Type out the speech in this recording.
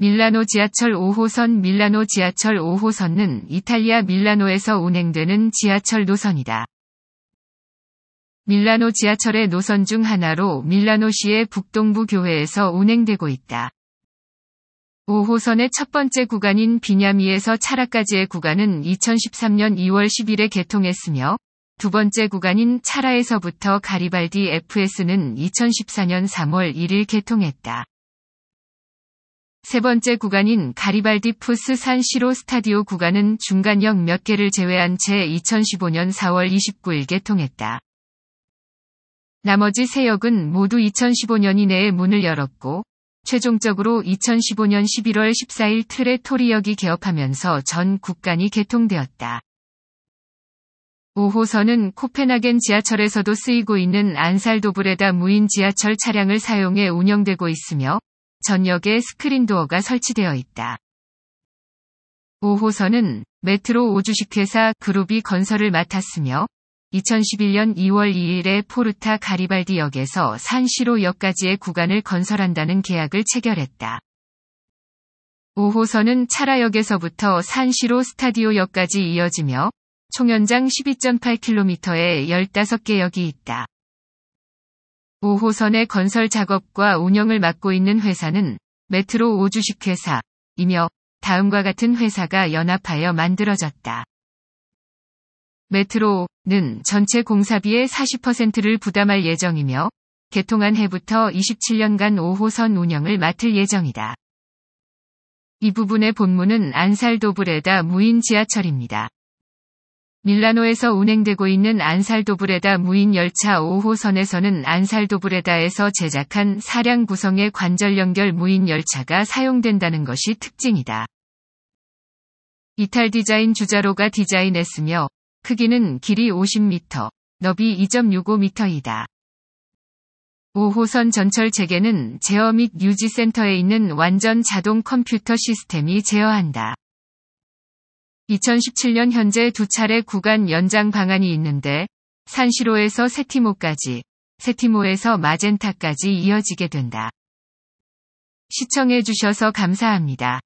밀라노 지하철 5호선 밀라노 지하철 5호선은 이탈리아 밀라노에서 운행되는 지하철 노선이다. 밀라노 지하철의 노선 중 하나로 밀라노시의 북동부 교회에서 운행되고 있다. 5호선의 첫 번째 구간인 비냐미에서 차라까지의 구간은 2013년 2월 10일에 개통했으며 두 번째 구간인 차라에서부터 가리발디 FS는 2014년 3월 1일 개통했다. 세 번째 구간인 가리발디푸스 산시로 스타디오 구간은 중간역 몇 개를 제외한 채 2015년 4월 29일 개통했다. 나머지 세 역은 모두 2015년 이내에 문을 열었고, 최종적으로 2015년 11월 14일 트레토리역이 개업하면서 전 국간이 개통되었다. 5호선은 코펜하겐 지하철에서도 쓰이고 있는 안살도브레다 무인 지하철 차량을 사용해 운영되고 있으며 전역에 스크린도어가 설치되어 있다. 5호선은 메트로 오주식회사 그룹이 건설을 맡았으며 2011년 2월 2일에 포르타 가리발디 역에서 산시로 역까지의 구간을 건설한다는 계약을 체결했다. 5호선은 차라역에서부터 산시로 스타디오 역까지 이어지며 총연장 12.8km에 15개 역이 있다. 5호선의 건설 작업과 운영을 맡고 있는 회사는 메트로 5주식 회사이며 다음과 같은 회사가 연합하여 만들어졌다. 메트로는 전체 공사비의 40%를 부담할 예정이며 개통한 해부터 27년간 5호선 운영을 맡을 예정이다. 이 부분의 본문은 안살도브레다 무인 지하철입니다. 밀라노에서 운행되고 있는 안살도브레다 무인 열차 5호선에서는 안살도브레다에서 제작한 사량 구성의 관절 연결 무인 열차가 사용된다는 것이 특징이다. 이탈 디자인 주자로가 디자인했으며 크기는 길이 50m, 너비 2.65m이다. 5호선 전철 재개는 제어 및 유지센터에 있는 완전 자동 컴퓨터 시스템이 제어한다. 2017년 현재 두 차례 구간 연장 방안이 있는데 산시로에서 세티모까지, 세티모에서 마젠타까지 이어지게 된다. 시청해주셔서 감사합니다.